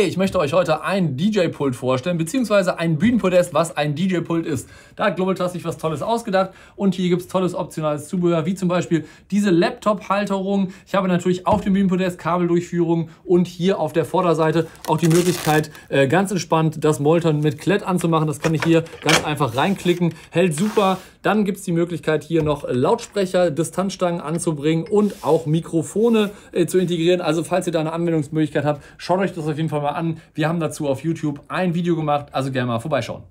hey, ich möchte euch heute ein DJ-Pult vorstellen, beziehungsweise ein Bühnenpodest, was ein DJ-Pult ist. Da hat Global Trust sich was Tolles ausgedacht und hier gibt es tolles optionales Zubehör, wie zum Beispiel diese Laptop-Halterung. Ich habe natürlich auf dem Bühnenpodest Kabeldurchführung und hier auf der Vorderseite auch die Möglichkeit, äh, ganz entspannt das Moltern mit Klett anzumachen. Das kann ich hier ganz einfach reinklicken, hält super. Dann gibt es die Möglichkeit, hier noch Lautsprecher, Distanzstangen anzubringen und auch Mikrofone äh, zu integrieren. Also falls ihr da eine Anwendungsmöglichkeit habt, schaut euch das auf jeden Fall mal mal an. Wir haben dazu auf YouTube ein Video gemacht, also gerne mal vorbeischauen.